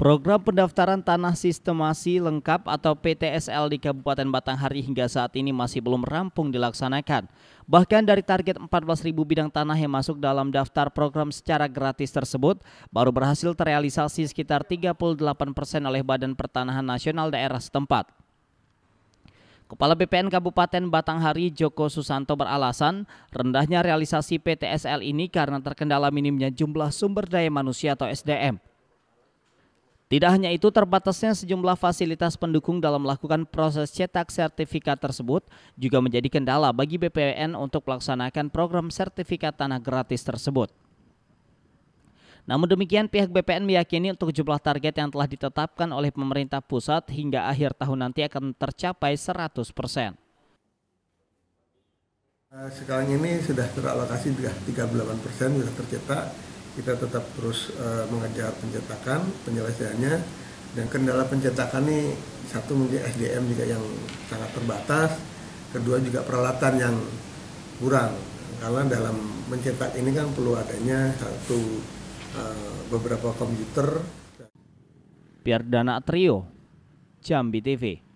Program pendaftaran tanah sistemasi lengkap atau PTSL di Kabupaten Batanghari hingga saat ini masih belum rampung dilaksanakan. Bahkan dari target 14.000 bidang tanah yang masuk dalam daftar program secara gratis tersebut, baru berhasil terrealisasi sekitar 38 persen oleh Badan Pertanahan Nasional daerah setempat. Kepala BPN Kabupaten Batanghari Joko Susanto beralasan rendahnya realisasi PTSL ini karena terkendala minimnya jumlah sumber daya manusia atau SDM. Tidak hanya itu, terbatasnya sejumlah fasilitas pendukung dalam melakukan proses cetak sertifikat tersebut juga menjadi kendala bagi BPWN untuk melaksanakan program sertifikat tanah gratis tersebut. Namun demikian pihak BPN meyakini untuk jumlah target yang telah ditetapkan oleh pemerintah pusat hingga akhir tahun nanti akan tercapai 100 persen. Eh, sekarang ini sudah teralokasi 38 persen sudah tercetak kita tetap terus uh, mengejar pencetakan penyelesaiannya dan kendala pencetakan ini satu mungkin SDM juga yang sangat terbatas kedua juga peralatan yang kurang karena dalam mencetak ini kan perlu adanya satu uh, beberapa komputer Pierdana Trio Jambi TV